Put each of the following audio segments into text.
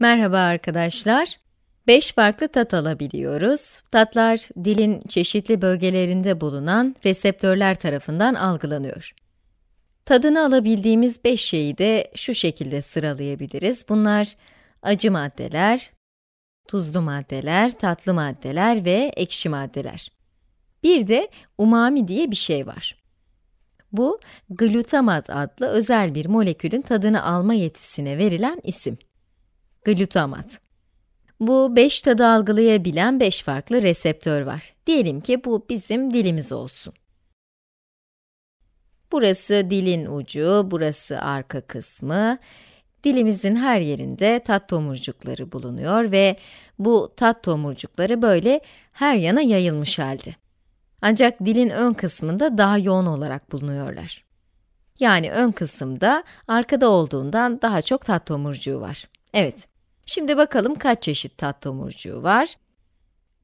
Merhaba arkadaşlar. beş farklı tat alabiliyoruz. Tatlar, dilin çeşitli bölgelerinde bulunan reseptörler tarafından algılanıyor. Tadını alabildiğimiz beş şeyi de şu şekilde sıralayabiliriz. Bunlar acı maddeler, tuzlu maddeler, tatlı maddeler ve ekşi maddeler. Bir de umami diye bir şey var. Bu, glutamat adlı özel bir molekülün tadını alma yetisine verilen isim glutamat. Bu 5 tadı algılayabilen 5 farklı reseptör var. Diyelim ki bu bizim dilimiz olsun. Burası dilin ucu, burası arka kısmı. Dilimizin her yerinde tat tomurcukları bulunuyor ve bu tat tomurcukları böyle her yana yayılmış halde. Ancak dilin ön kısmında daha yoğun olarak bulunuyorlar. Yani ön kısımda arkada olduğundan daha çok tat tomurcuğu var. Evet, Şimdi bakalım kaç çeşit tat tomurcuğu var?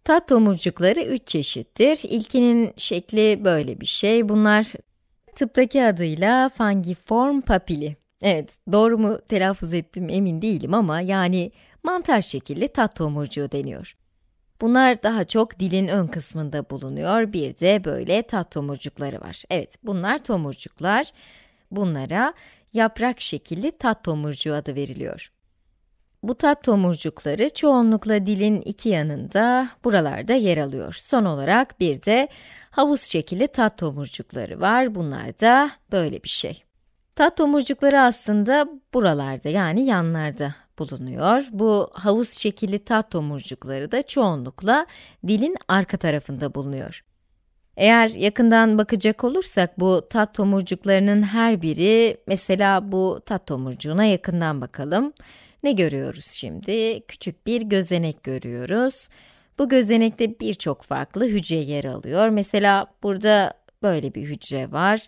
Tat tomurcukları 3 çeşittir. İlkinin şekli böyle bir şey. Bunlar tıptaki adıyla fungiform papili. Evet, doğru mu telaffuz ettim emin değilim ama yani mantar şekilli tat tomurcuğu deniyor. Bunlar daha çok dilin ön kısmında bulunuyor. Bir de böyle tat tomurcukları var. Evet, bunlar tomurcuklar. Bunlara yaprak şekilli tat tomurcuğu adı veriliyor. Bu tat tomurcukları çoğunlukla dilin iki yanında, buralarda yer alıyor. Son olarak bir de havuz şekilli tat tomurcukları var. Bunlar da böyle bir şey. Tat tomurcukları aslında buralarda yani yanlarda bulunuyor. Bu havuz şekilli tat tomurcukları da çoğunlukla dilin arka tarafında bulunuyor. Eğer yakından bakacak olursak bu tat tomurcuklarının her biri mesela bu tat tomurcuğuna yakından bakalım. Ne görüyoruz şimdi? Küçük bir gözenek görüyoruz. Bu gözenekte birçok farklı hücre yer alıyor. Mesela burada böyle bir hücre var.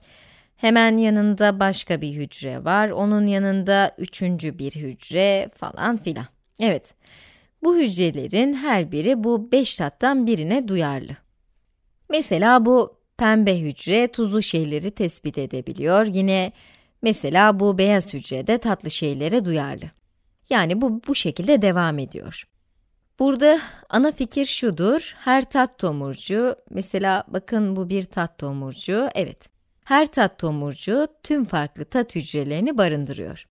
Hemen yanında başka bir hücre var. Onun yanında üçüncü bir hücre falan filan. Evet, bu hücrelerin her biri bu beş tattan birine duyarlı. Mesela bu pembe hücre tuzlu şeyleri tespit edebiliyor. Yine mesela bu beyaz hücre de tatlı şeylere duyarlı. Yani bu bu şekilde devam ediyor. Burada ana fikir şudur, her tat tomurcu, mesela bakın bu bir tat tomurcu, evet. Her tat tomurcu tüm farklı tat hücrelerini barındırıyor.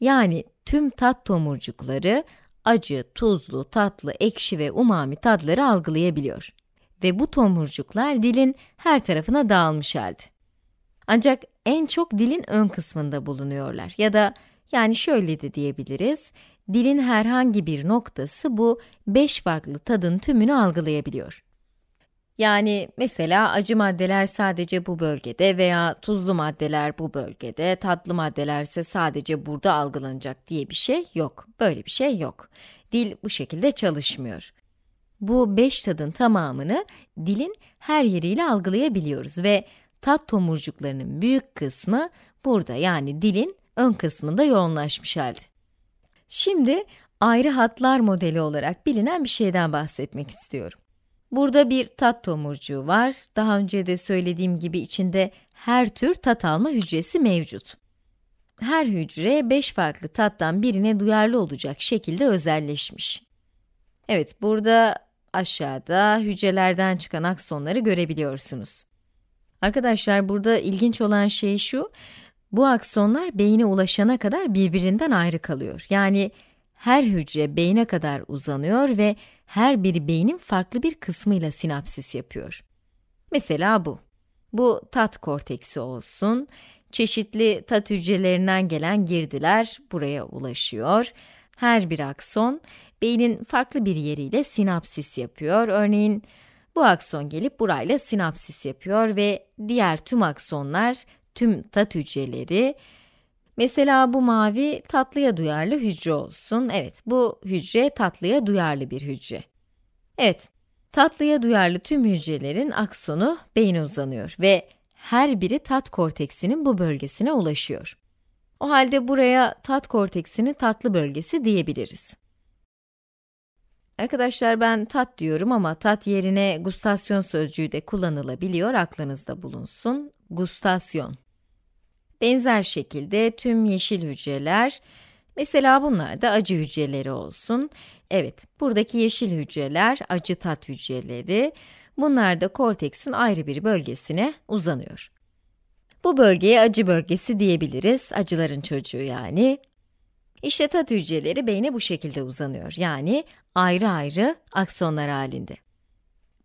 Yani tüm tat tomurcukları acı, tuzlu, tatlı, ekşi ve umami tadları algılayabiliyor ve bu tomurcuklar dilin her tarafına dağılmış halde. Ancak en çok dilin ön kısmında bulunuyorlar ya da yani şöyle de diyebiliriz, dilin herhangi bir noktası bu 5 farklı tadın tümünü algılayabiliyor. Yani mesela acı maddeler sadece bu bölgede veya tuzlu maddeler bu bölgede, tatlı maddelerse sadece burada algılanacak diye bir şey yok. Böyle bir şey yok. Dil bu şekilde çalışmıyor. Bu beş tadın tamamını dilin her yeriyle algılayabiliyoruz ve tat tomurcuklarının büyük kısmı burada yani dilin ön kısmında yoğunlaşmış halde. Şimdi ayrı hatlar modeli olarak bilinen bir şeyden bahsetmek istiyorum. Burada bir tat tomurcuğu var. Daha önce de söylediğim gibi içinde her tür tat alma hücresi mevcut. Her hücre 5 farklı tattan birine duyarlı olacak şekilde özelleşmiş. Evet, burada aşağıda hücrelerden çıkan aksonları görebiliyorsunuz. Arkadaşlar burada ilginç olan şey şu, bu aksonlar beyine ulaşana kadar birbirinden ayrı kalıyor. Yani her hücre beyne kadar uzanıyor ve her biri beynin farklı bir kısmıyla sinapsis yapıyor. Mesela bu. Bu tat korteksi olsun, çeşitli tat hücrelerinden gelen girdiler buraya ulaşıyor. Her bir akson beynin farklı bir yeriyle sinapsis yapıyor. Örneğin bu akson gelip burayla sinapsis yapıyor ve diğer tüm aksonlar tüm tat hücreleri Mesela bu mavi tatlıya duyarlı hücre olsun. Evet, bu hücre tatlıya duyarlı bir hücre. Evet, tatlıya duyarlı tüm hücrelerin aksonu beyne uzanıyor ve her biri tat korteksinin bu bölgesine ulaşıyor. O halde buraya tat korteksinin tatlı bölgesi diyebiliriz. Arkadaşlar ben tat diyorum ama tat yerine gustasyon sözcüğü de kullanılabiliyor, aklınızda bulunsun. Gustasyon. Benzer şekilde tüm yeşil hücreler, mesela bunlar da acı hücreleri olsun. Evet, buradaki yeşil hücreler acı tat hücreleri, bunlar da korteksin ayrı bir bölgesine uzanıyor. Bu bölgeye acı bölgesi diyebiliriz, acıların çocuğu yani. İşte tat hücreleri beyne bu şekilde uzanıyor, yani ayrı ayrı aksonlar halinde.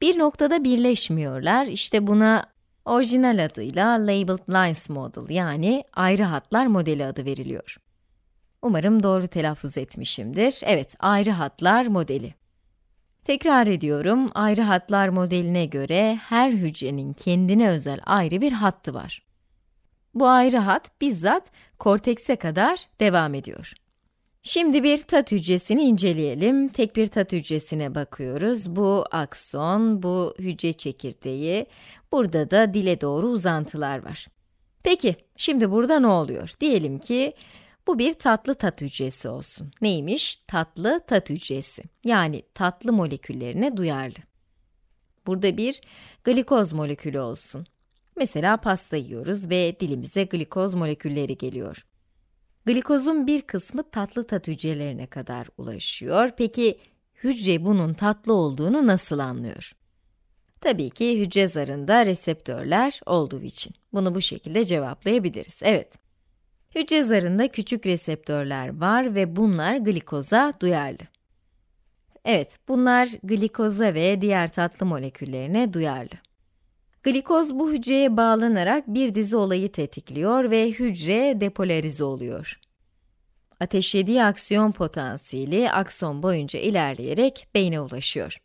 Bir noktada birleşmiyorlar, işte buna orijinal adıyla Labeled Lines Model yani ayrı hatlar modeli adı veriliyor. Umarım doğru telaffuz etmişimdir. Evet, ayrı hatlar modeli. Tekrar ediyorum, ayrı hatlar modeline göre her hücrenin kendine özel ayrı bir hattı var. Bu ayrı hat bizzat kortekse kadar devam ediyor. Şimdi bir tat hücresini inceleyelim. Tek bir tat hücresine bakıyoruz. Bu akson, bu hücre çekirdeği, burada da dile doğru uzantılar var. Peki, şimdi burada ne oluyor? Diyelim ki bu bir tatlı tat hücresi olsun. Neymiş? Tatlı tat hücresi. Yani tatlı moleküllerine duyarlı. Burada bir glikoz molekülü olsun. Mesela pasta yiyoruz ve dilimize glikoz molekülleri geliyor. Glikozun bir kısmı tatlı tat hücrelerine kadar ulaşıyor. Peki hücre bunun tatlı olduğunu nasıl anlıyor? Tabii ki hücre zarında reseptörler olduğu için. Bunu bu şekilde cevaplayabiliriz. Evet. Hücre zarında küçük reseptörler var ve bunlar glikoza duyarlı. Evet, bunlar glikoza ve diğer tatlı moleküllerine duyarlı. Glikoz bu hücreye bağlanarak bir dizi olayı tetikliyor ve hücre depolarize oluyor. Ateşlediği aksiyon potansiyeli akson boyunca ilerleyerek beyne ulaşıyor.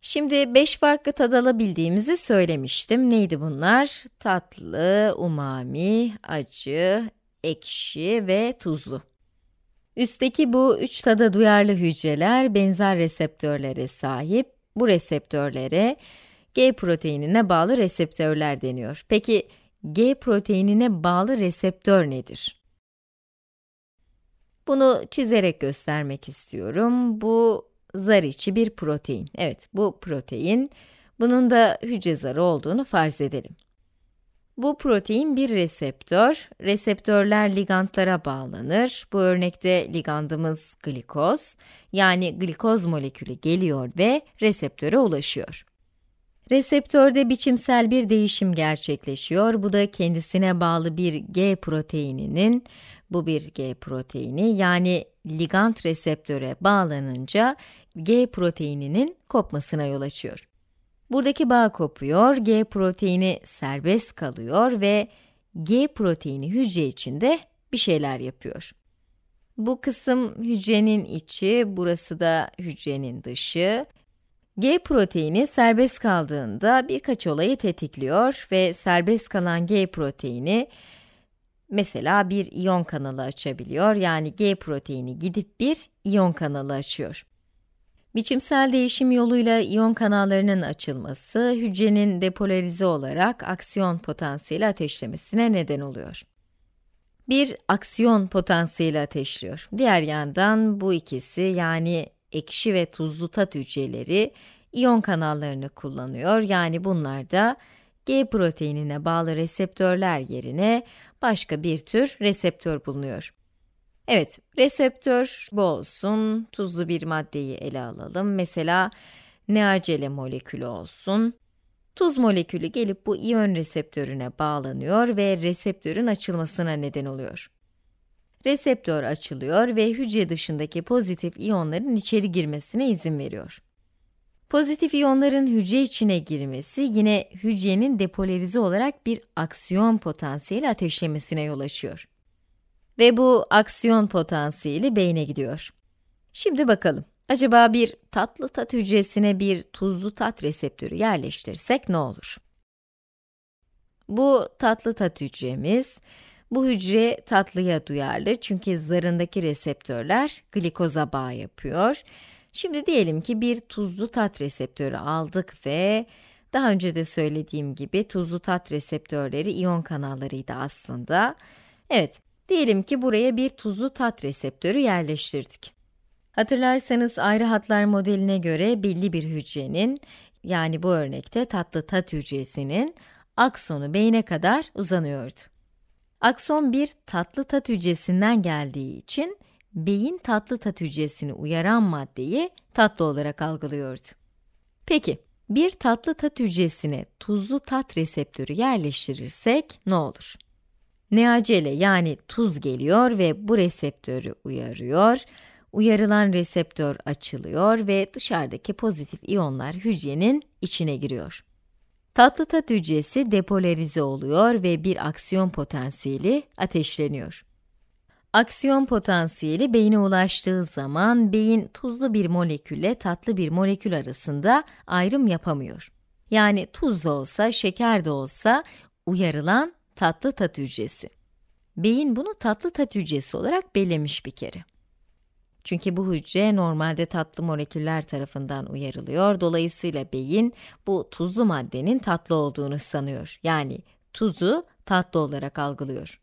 Şimdi 5 farklı tad alabildiğimizi söylemiştim. Neydi bunlar? Tatlı, umami, acı, ekşi ve tuzlu. Üstteki bu üç tada duyarlı hücreler benzer reseptörlere sahip. Bu reseptörlere G proteinine bağlı reseptörler deniyor. Peki G proteinine bağlı reseptör nedir? Bunu çizerek göstermek istiyorum. Bu zar içi bir protein. Evet, bu protein. Bunun da hücre zarı olduğunu farz edelim. Bu protein bir reseptör. Reseptörler ligantlara bağlanır. Bu örnekte ligandımız glikoz, yani glikoz molekülü geliyor ve reseptöre ulaşıyor. Reseptörde biçimsel bir değişim gerçekleşiyor. Bu da kendisine bağlı bir G proteininin, bu bir G proteini yani ligand reseptöre bağlanınca G proteininin kopmasına yol açıyor. Buradaki bağ kopuyor, G proteini serbest kalıyor ve G proteini hücre içinde bir şeyler yapıyor. Bu kısım hücrenin içi, burası da hücrenin dışı. G proteini serbest kaldığında birkaç olayı tetikliyor ve serbest kalan G proteini mesela bir iyon kanalı açabiliyor. Yani G proteini gidip bir iyon kanalı açıyor. Biçimsel değişim yoluyla iyon kanallarının açılması, hücrenin depolarize olarak aksiyon potansiyeli ateşlemesine neden oluyor. Bir aksiyon potansiyeli ateşliyor. Diğer yandan bu ikisi yani ekşi ve tuzlu tat hücreleri iyon kanallarını kullanıyor. Yani bunlar da G proteinine bağlı reseptörler yerine başka bir tür reseptör bulunuyor. Evet, reseptör bu olsun, tuzlu bir maddeyi ele alalım. Mesela neacele molekülü olsun. Tuz molekülü gelip bu iyon reseptörüne bağlanıyor ve reseptörün açılmasına neden oluyor reseptör açılıyor ve hücre dışındaki pozitif iyonların içeri girmesine izin veriyor. Pozitif iyonların hücre içine girmesi yine hücrenin depolarize olarak bir aksiyon potansiyeli ateşlemesine yol açıyor. Ve bu aksiyon potansiyeli beyne gidiyor. Şimdi bakalım, acaba bir tatlı tat hücresine bir tuzlu tat reseptörü yerleştirsek ne olur? Bu tatlı tat hücremiz, bu hücre tatlıya duyarlı çünkü zarındaki reseptörler glikoza bağ yapıyor. Şimdi diyelim ki bir tuzlu tat reseptörü aldık ve daha önce de söylediğim gibi tuzlu tat reseptörleri iyon kanallarıydı aslında. Evet, diyelim ki buraya bir tuzlu tat reseptörü yerleştirdik. Hatırlarsanız ayrı hatlar modeline göre belli bir hücrenin, yani bu örnekte tatlı tat hücresinin aksonu beyne kadar uzanıyordu. Akson bir tatlı tat hücresinden geldiği için beyin tatlı tat hücresini uyaran maddeyi tatlı olarak algılıyordu. Peki, bir tatlı tat hücresine tuzlu tat reseptörü yerleştirirsek ne olur? Neacele yani tuz geliyor ve bu reseptörü uyarıyor. Uyarılan reseptör açılıyor ve dışarıdaki pozitif iyonlar hücrenin içine giriyor. Tatlı tat hücresi depolarize oluyor ve bir aksiyon potansiyeli ateşleniyor. Aksiyon potansiyeli beyine ulaştığı zaman beyin tuzlu bir molekülle tatlı bir molekül arasında ayrım yapamıyor. Yani tuz da olsa, şeker de olsa uyarılan tatlı tat hücresi. Beyin bunu tatlı tat hücresi olarak bellemiş bir kere. Çünkü bu hücre normalde tatlı moleküller tarafından uyarılıyor. Dolayısıyla beyin bu tuzlu maddenin tatlı olduğunu sanıyor. Yani tuzu tatlı olarak algılıyor.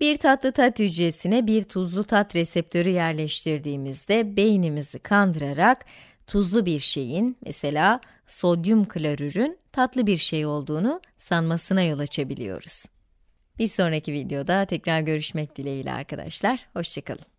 Bir tatlı tat hücresine bir tuzlu tat reseptörü yerleştirdiğimizde beynimizi kandırarak tuzlu bir şeyin, mesela sodyum klorürün tatlı bir şey olduğunu sanmasına yol açabiliyoruz. Bir sonraki videoda tekrar görüşmek dileğiyle arkadaşlar, hoşçakalın.